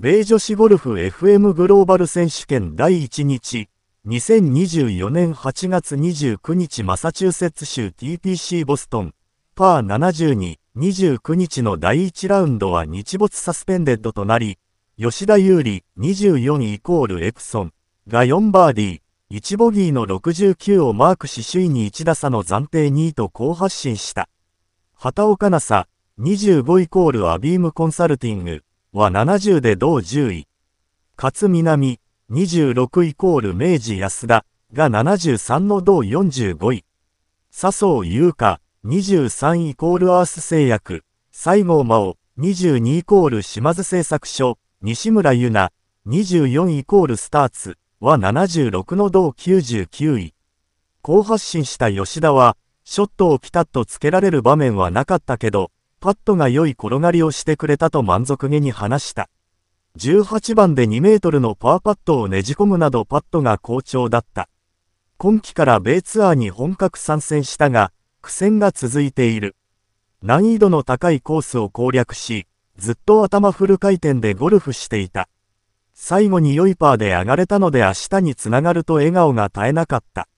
米女子ゴルフ FM グローバル選手権第1日、2024年8月29日マサチューセッツ州 TPC ボストン、パー72、29日の第1ラウンドは日没サスペンデッドとなり、吉田優利24イコールエプソンが4バーディー、1ボギーの69をマークし首位に1打差の暫定2位と好発進した。畑岡奈紗25イコールアビームコンサルティングは70で同10位。勝南、26イコール明治安田が73の同45位。笹生優香、23イコールアース製薬、西郷真央、22イコール島津製作所、西村優奈、24イコールスターツは76の同99位。好発進した吉田は、ショットをピタッとつけられる場面はなかったけど、パットが良い転がりをしてくれたと満足げに話した。18番で2メートルのパーパットをねじ込むなどパットが好調だった。今季から米ツアーに本格参戦したが、苦戦が続いている。難易度の高いコースを攻略し、ずっと頭フル回転でゴルフしていた。最後に良いパーで上がれたので明日につながると笑顔が絶えなかった。